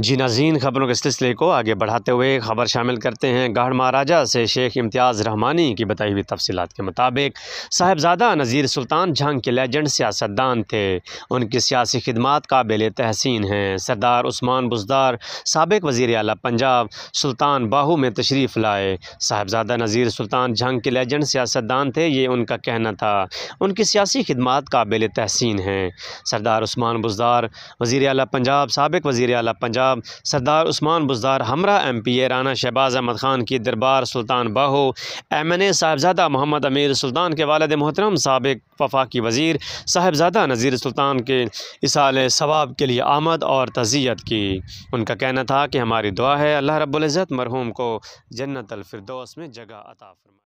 जी नाजीन खबरों के सिलसिले को आगे बढ़ाते हुए खबर शामिल करते हैं गढ़ महाराजा से शेख इम्तियाज़ रहमानी की बताई हुई तफसीत के मुताबिक साहेबजादा नज़ीर सुल्तान जंग के लेजेंड सियासतदान थे उनकी सियासी खदमात काबिल तहसीन हैं सरदार उस्मान बुजदार सबक वज़ी अली पंजाब सुल्तान बाहू में तशरीफ़ लाए साहेबजादा नज़ीर सुल्तान जंग के लेजेंड सियासतदान थे ये उनका कहना था उनकी सियासी खदमात काबिल तहसीन हैं सरदार उस्मान बुजदार वज़ी अल पंजाब सबक वज़ी अल पंजाब पंजाब सरदार उस्मान बुजदार हमरा M P A Rana Shahbaz Ahmad Khan की Darbar Sultan Bahu M N A Sahibzada Mohammad Amir Sultan के वालद मोहतरम सबक वफाकी वज़ीर साहबजादा नज़ीर सुल्तान के इसाल सवाब के लिए आमद और तजियत की उनका कहना था कि हमारी दुआ है अल्लाह रब्ज़त मरहूम को जन्नत अलफरदौस में जगह अता फरमाए